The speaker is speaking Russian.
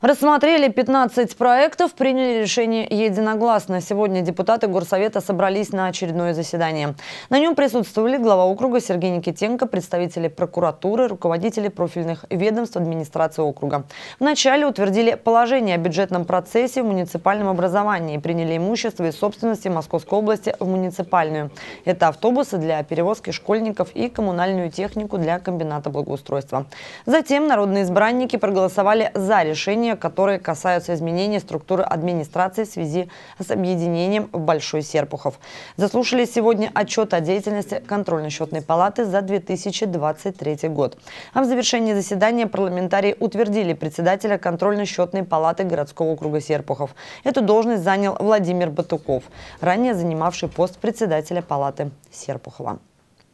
Рассмотрели 15 проектов, приняли решение единогласно. Сегодня депутаты Горсовета собрались на очередное заседание. На нем присутствовали глава округа Сергей Никитенко, представители прокуратуры, руководители профильных ведомств администрации округа. Вначале утвердили положение о бюджетном процессе в муниципальном образовании. Приняли имущество и собственности Московской области в муниципальную. Это автобусы для перевозки школьников и коммунальную технику для комбината благоустройства. Затем народные избранники проголосовали за решение требования, которые касаются изменения структуры администрации в связи с объединением в Большой Серпухов. Заслушали сегодня отчет о деятельности контрольно-счетной палаты за 2023 год. А в завершении заседания парламентарии утвердили председателя контрольно-счетной палаты городского округа Серпухов. Эту должность занял Владимир Батуков, ранее занимавший пост председателя палаты Серпухова.